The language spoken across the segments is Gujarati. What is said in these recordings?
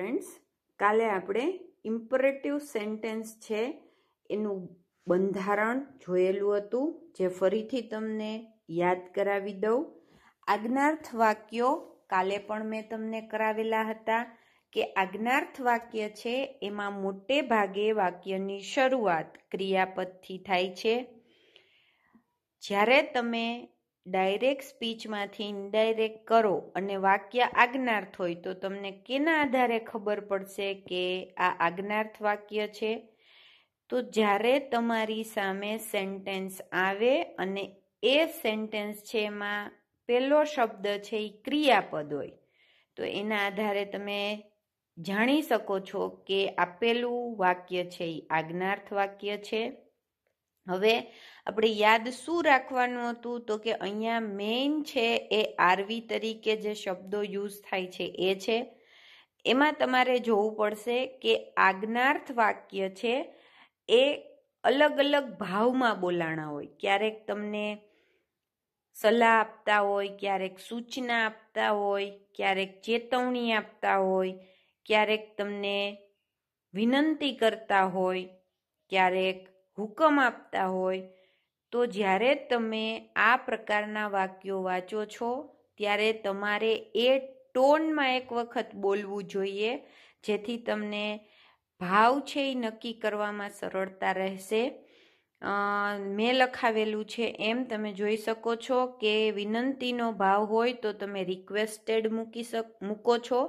ફ્રેન્ડ્સ કાલે આપણે ઇમ્પરેટિવ સેન્ટેન્સ છે એનું બંધારણ જોયેલું હતું જે ફરીથી તમને યાદ કરાવી દઉં આજ્ઞાર્થ વાક્યો કાલે પણ મેં તમને કરાવેલા હતા કે આજ્ઞાર્થ વાક્ય છે એમાં મોટે ભાગે વાક્યની શરૂઆત ક્રિયાપદથી થાય છે જ્યારે તમે ડાયરેક્ટ સ્પીચમાંથી ઇનડાયરેક્ટ કરો અને વાક્ય આજ્ઞાર્થ હોય તો તમને કેના આધારે ખબર પડશે કે આ આજ્ઞાર્થ વાક્ય છે તો જ્યારે તમારી સામે સેન્ટેન્સ આવે અને એ સેન્ટેન્સ છે એમાં પહેલો શબ્દ છે એ ક્રિયાપદ હોય તો એના આધારે તમે જાણી શકો છો કે આપેલું વાક્ય છે એ આજ્ઞાર્થ વાક્ય છે હવે આપણે યાદ શું રાખવાનું હતું તો કે અહીંયા મેઇન છે એ આરવી તરીકે જે શબ્દો યુઝ થાય છે એ છે એમાં તમારે જોવું પડશે કે આજ્ઞાર્થ વાક્ય છે એ અલગ અલગ ભાવમાં બોલાણા હોય ક્યારેક તમને સલાહ આપતા હોય ક્યારેક સૂચના આપતા હોય ક્યારેક ચેતવણી આપતા હોય ક્યારેક તમને વિનંતી કરતા હોય ક્યારેક હુકમ આપતા હોય તો જ્યારે તમે આ પ્રકારના વાક્યો વાંચો છો ત્યારે તમારે એ ટોનમાં એક વખત બોલવું જોઈએ જેથી તમને ભાવ છે એ નક્કી કરવામાં સરળતા રહેશે મેં લખાવેલું છે એમ તમે જોઈ શકો છો કે વિનંતીનો ભાવ હોય તો તમે રિક્વેસ્ટેડ મૂકી શક મૂકો છો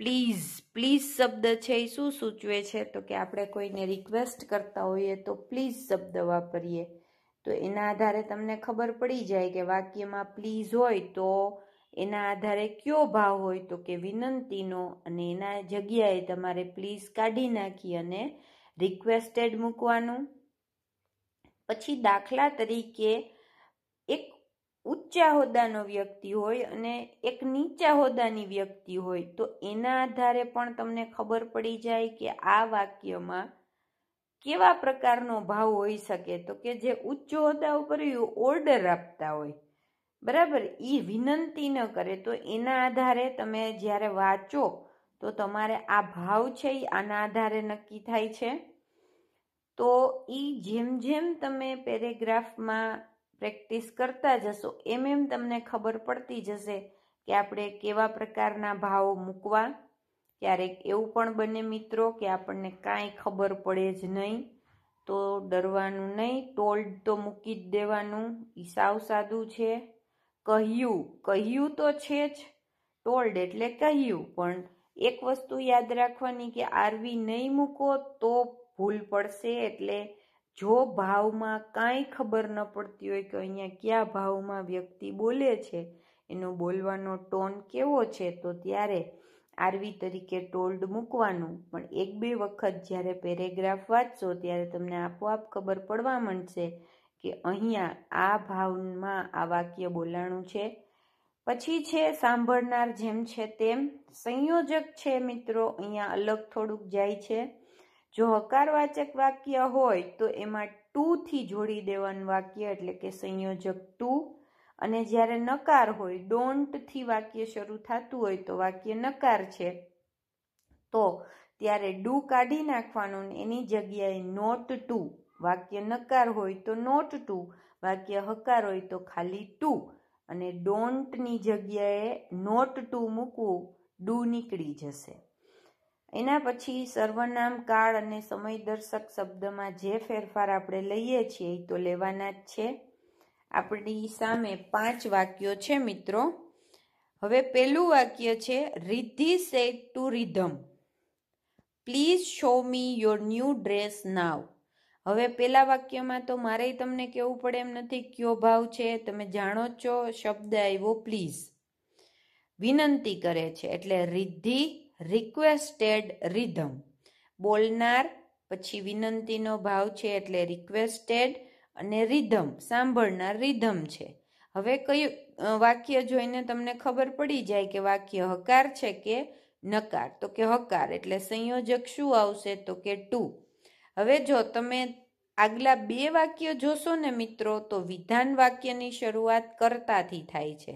પ્લીઝ પ્લીઝ શબ્દ છે એ શું સૂચવે છે તો કે આપણે કોઈને રિક્વેસ્ટ કરતા હોઈએ તો પ્લીઝ શબ્દ વાપરીએ તો એના આધારે તમને ખબર પડી જાય કે વાક્યમાં પ્લીઝ હોય તો એના આધારે કયો ભાવ હોય તો કે વિનંતીનો અને એના જગ્યાએ તમારે પ્લીઝ કાઢી નાખી અને રિક્વેસ્ટેડ મૂકવાનું પછી દાખલા તરીકે ઊંચા હોદ્દાનો વ્યક્તિ હોય અને એક નીચા હોદ્દાની વ્યક્તિ હોય તો એના આધારે પણ તમને ખબર પડી જાય કે આ વાક્યમાં કેવા પ્રકારનો ભાવ હોઈ શકે તો કે જે ઉચ્ચ હોદ્દા ઉપર ઓર્ડર આપતા હોય બરાબર એ વિનંતી ન કરે તો એના આધારે તમે જ્યારે વાંચો તો તમારે આ ભાવ છે એ આના આધારે નક્કી થાય છે તો એ જેમ જેમ તમે પેરેગ્રાફમાં પ્રેક્ટિસ કરતા જશો એમ એમ તમને ખબર પડતી જશે કે આપણે કેવા પ્રકારના ભાવ મૂકવા ક્યારેક એવું પણ બને મિત્રો કે આપણને કાંઈ ખબર પડે જ નહીં તો ડરવાનું નહીં ટોલ્ડ તો મૂકી જ દેવાનું એ સાવ સાદું છે કહ્યું કહ્યું તો છે જ ટોલ્ડ એટલે કહ્યું પણ એક વસ્તુ યાદ રાખવાની કે આરવી નહીં મૂકો તો ભૂલ પડશે એટલે જો ભાવમાં કાંઈ ખબર ન પડતી હોય કે અહીંયા કયા ભાવમાં વ્યક્તિ બોલે છે એનો બોલવાનો ટોન કેવો છે તો ત્યારે આરવી તરીકે ટોલ્ડ મૂકવાનું પણ એક બે વખત જ્યારે પેરેગ્રાફ વાંચશો ત્યારે તમને આપોઆપ ખબર પડવા માંડશે કે અહીંયા આ ભાવમાં આ વાક્ય બોલાણું છે પછી છે સાંભળનાર જેમ છે તેમ સંયોજક છે મિત્રો અહીંયા અલગ થોડુંક જાય છે જો હકારવાચક વાક્ય હોય તો એમાં ટુથી જોડી દેવાનું વાક્ય એટલે કે સંયોજક ટુ અને જ્યારે નકાર હોય ડોન્ટથી વાક્ય શરૂ થતું હોય તો વાક્ય નકાર છે તો ત્યારે ડુ કાઢી નાખવાનું એની જગ્યાએ નોટ ટુ વાક્ય નકાર હોય તો નોટ ટુ વાક્ય હકાર હોય તો ખાલી ટુ અને ડોન્ટની જગ્યાએ નોટ ટુ મૂકવું ડુ નીકળી જશે એના પછી સર્વનામ કાળ અને સમય દર્શક શબ્દમાં જે ફેરફાર આપણે લઈએ છીએ એ તો લેવાના જ છે આપણી સામે પાંચ વાક્યો છે મિત્રો હવે પહેલું વાક્ય છે Riddhi said to Ridham please show me your new dress now હવે પહેલા વાક્યમાં તો મારે તમને કહેવું પડે એમ નથી કયો ભાવ છે તમે જાણો છો શબ્દ આવ્યો પ્લીઝ વિનંતી કરે છે એટલે રિદ્ધિ રિક્વેસ્ટેડ રિધમ બોલનાર પછી વિનંતીનો ભાવ છે એટલે રિક્વેસ્ટેડ અને રિધમ સાંભળનાર રિધમ છે હવે કયું વાક્ય જોઈને તમને ખબર પડી જાય કે વાક્ય હકાર છે કે નકાર તો કે હકાર એટલે સંયોજક શું આવશે તો કે ટુ હવે જો તમે આગલા બે વાક્ય જોશો ને મિત્રો તો વિધાન વાક્યની શરૂઆત કર્તાથી થાય છે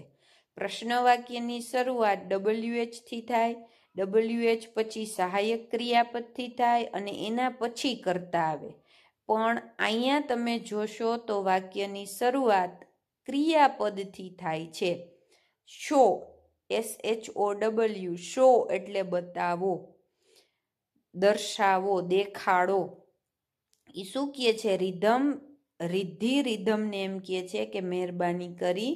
પ્રશ્ન વાક્યની શરૂઆત ડબલ્યુએચથી થાય ડબલ્યુએચ પછી સહાયક ક્રિયાપદથી થાય અને એના પછી કરતા આવે પણ અહીંયા તમે જોશો તો વાક્યની શરૂઆત ક્રિયાપદથી થાય છે show S H O W show એટલે બતાવો દર્શાવો દેખાડો એ શું કહે છે રિધમ રિદ્ધિ રિધમને એમ કહે છે કે મહેરબાની કરી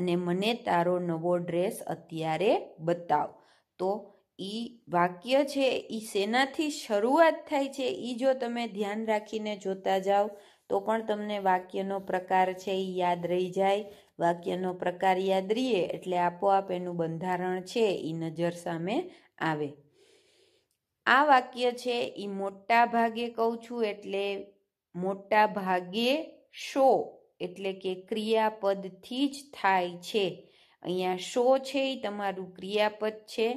અને મને તારો નવો ડ્રેસ અત્યારે બતાવ તો એ વાક્ય છે એ શેનાથી શરૂઆત થાય છે એ જો તમે ધ્યાન રાખીને જોતા જાઓ તો પણ તમને વાક્યનો પ્રકાર છે એ યાદ રહી જાય વાક્યનો પ્રકાર યાદ રહીએ એટલે આપોઆપ એનું બંધારણ છે એ નજર સામે આવે આ વાક્ય છે એ મોટા ભાગે કહું છું એટલે મોટા ભાગે શો એટલે કે ક્રિયાપદથી જ થાય છે અહીંયા શો છે એ તમારું ક્રિયાપદ છે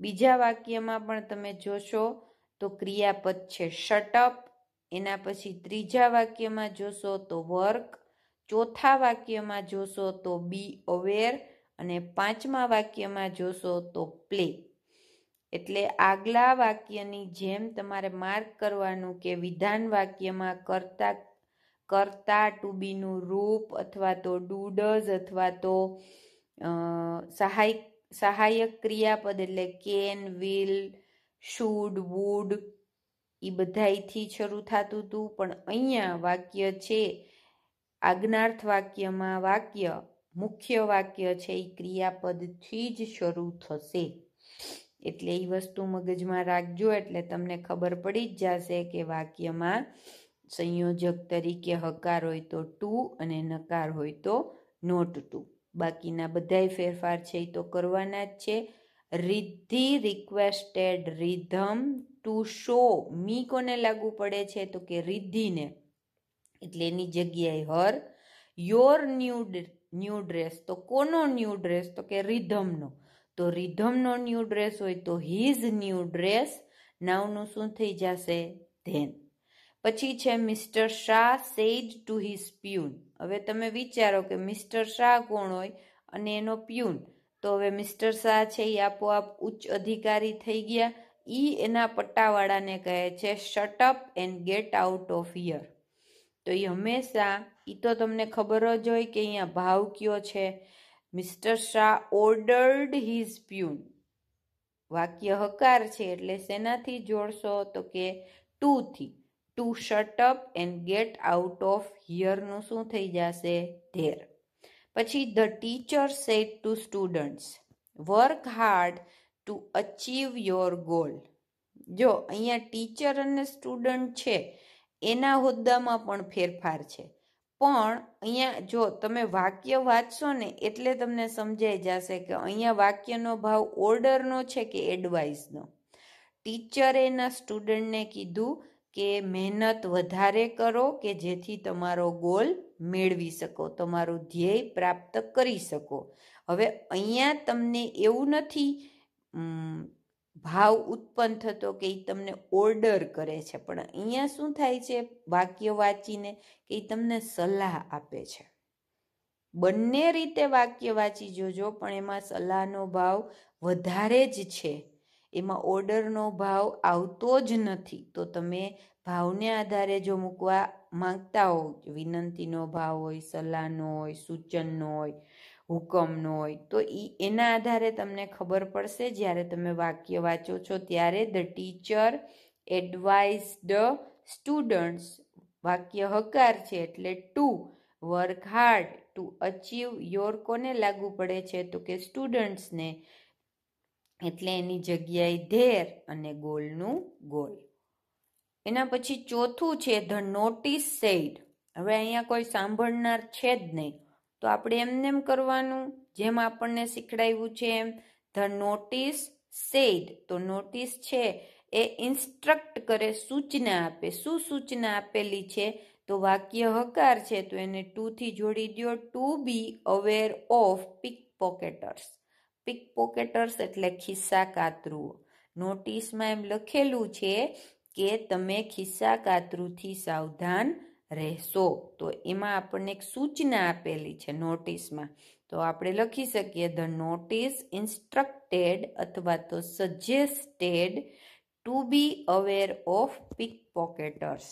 બીજા વાક્યમાં પણ તમે જોશો તો ક્રિયાપદ છે શટઅપ એના પછી ત્રીજા વાક્યમાં જોશો તો વર્ક ચોથા વાક્યમાં જોશો તો બી અવેર અને પાંચમા વાક્યમાં જોશો તો પ્લે એટલે આગલા વાક્યની જેમ તમારે માર્ક કરવાનું કે વિધાન વાક્યમાં કરતા કરતા ટુ બીનું રૂપ અથવા તો ડુ અથવા તો સહાયક સહાયક ક્રિયાપદ એટલે કેન વિલ શુડ વુડ એ બધાથી શરૂ થતું હતું પણ અહીંયા વાક્ય છે આજ્ઞાર્થ વાક્યમાં વાક્ય મુખ્ય વાક્ય છે એ ક્રિયાપદથી જ શરૂ થશે એટલે એ વસ્તુ મગજમાં રાખજો એટલે તમને ખબર પડી જ જશે કે વાક્યમાં સંયોજક તરીકે હકાર હોય તો ટુ અને નકાર હોય તો નોટ ટુ બાકીના બધાય ફેરફાર છે એ તો કરવાના જ છે Riddhi requested Ridham to show me કોને લાગુ પડે છે તો કે રિદ્ધિને એટલે એની જગ્યાએ her your new new dress તો કોનો ન્યૂ ડ્રેસ તો કે રિધમનો તો રિધમનો ન્યૂ ડ્રેસ હોય તો હિઝ ન્યૂ ડ્રેસ નાવનું શું થઈ જશે ધેન પછી છે મિસ્ટર શાહ સેજ ટુ હિઝ પ્યુન હવે તમે વિચારો કે મિસ્ટર શાહ કોણ હોય અને એનો પ્યુન તો હવે મિસ્ટર શાહ છે એ આપોઆપ ઉચ્ચ અધિકારી થઈ ગયા ઈ એના પટ્ટાવાળાને કહે છે shut up and get out of here તો એ હંમેશા એ તો તમને ખબર જ હોય કે અહીંયા ભાવ કયો છે Mister Shah ordered his peon વાક્ય હકાર છે એટલે શેનાથી જોડશો તો કે ટુથી થી to shut up and get out of હિયરનું શું થઈ જશે ધેર પછી the teacher said to students work hard to achieve your goal જો અહીંયા ટીચર અને સ્ટુડન્ટ છે એના હોદ્દામાં પણ ફેરફાર છે પણ અહીંયા જો તમે વાક્ય વાંચશો ને એટલે તમને સમજાઈ જશે કે અહીંયા વાક્યનો ભાવ ઓર્ડરનો છે કે એડવાઇસનો ટીચરે એના સ્ટુડન્ટને કીધું કે મહેનત વધારે કરો કે જેથી તમારો ગોલ મેળવી શકો તમારું ધ્યેય પ્રાપ્ત કરી શકો હવે અહીંયા તમને એવું નથી ભાવ ઉત્પન્ન થતો કે એ તમને ઓર્ડર કરે છે પણ અહીંયા શું થાય છે વાક્ય વાંચીને કે એ તમને સલાહ આપે છે બંને રીતે વાક્ય વાંચી જોજો પણ એમાં સલાહનો ભાવ વધારે જ છે એમાં ઓર્ડરનો ભાવ આવતો જ નથી તો તમે ભાવને આધારે જો મૂકવા માંગતા હો વિનંતીનો ભાવ હોય સલાહનો હોય સૂચનનો હોય હુકમનો હોય તો એ એના આધારે તમને ખબર પડશે જ્યારે તમે વાક્ય વાંચો છો ત્યારે the teacher advise the students વાક્ય હકાર છે એટલે to work hard to achieve your કોને લાગુ પડે છે તો કે સ્ટુડન્ટ્સને એટલે એની જગ્યાએ ધેર અને ગોલનું ગોલ એના પછી ચોથું છે ધ નોટિસ સેડ હવે અહીંયા કોઈ સાંભળનાર છે જ નહીં તો આપણે એમને એમ કરવાનું જેમ આપણને શીખડાવ્યું છે એમ ધ નોટિસ સેડ તો નોટિસ છે એ ઇન્સ્ટ્રક્ટ કરે સૂચના આપે શું સૂચના આપેલી છે તો વાક્ય હકાર છે તો એને ટુથી જોડી દો to be aware of pickpocketers pickpocketers એટલે ખિસ્સા કાતરુઓ નોટિસમાં એમ લખેલું છે કે તમે ખિસ્સા કાતરુથી સાવધાન રહેશો તો એમાં આપણને એક સૂચના આપેલી છે નોટિસમાં તો આપણે લખી શકીએ ધ નોટિસ ઇન્સ્ટ્રક્ટેડ અથવા તો suggested to be aware of pickpocketers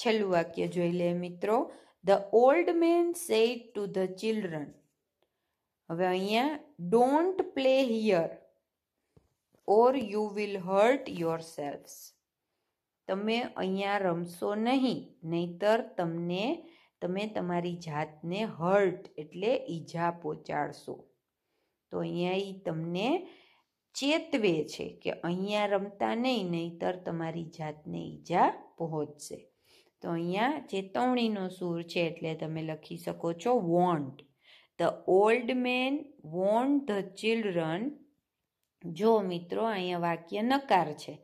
છેલ્લું વાક્ય જોઈ લે મિત્રો the old man said to the children હવે અહીંયા don't play here or you will hurt your selfs તમે અહીંયા રમશો નહીં નહીતર તમને તમે તમારી જાતને હર્ટ એટલે ઈજા પહોંચાડશો તો અહીંયા એ તમને ચેતવે છે કે અહીંયા રમતા નહીં નહીતર તમારી જાતને ઈજા પહોંચશે તો અહીંયા ચેતવણીનો સૂર છે એટલે તમે લખી શકો છો want the old man want the children જો મિત્રો અહીંયા વાક્ય નકાર છે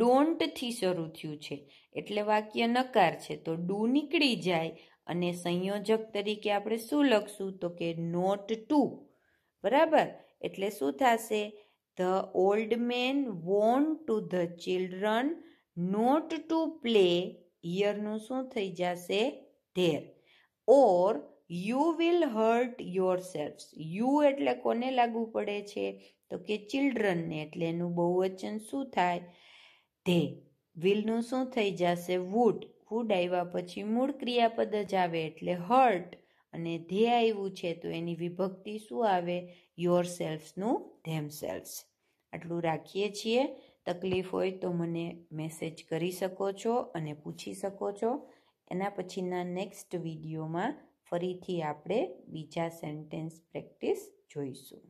ડોન્ટથી શરૂ થયું છે એટલે વાક્ય નકાર છે તો ડુ નીકળી જાય અને સંયોજક તરીકે આપણે શું લખશું તો કે નોટ ટુ બરાબર એટલે શું થશે the old man want to the children not to play યરનું શું થઈ જશે there or you will hurt your self you એટલે કોને લાગુ પડે છે તો કે ચિલ્ડ્રનને એટલે એનું બહુવચન શું થાય ધે વિલનું શું થઈ જશે વુડ વુડ આવ્યા પછી મૂળ ક્રિયાપદ જ આવે એટલે હર્ટ અને ધે આવ્યું છે તો એની વિભક્તિ શું આવે યોર સેલ્ફ્સનું ધેમ સેલ્ફ્સ આટલું રાખીએ છીએ તકલીફ હોય તો મને મેસેજ કરી શકો છો અને પૂછી શકો છો એના પછીના નેક્સ્ટ વિડીયોમાં ફરીથી આપણે બીજા સેન્ટેન્સ પ્રેક્ટિસ જોઈશું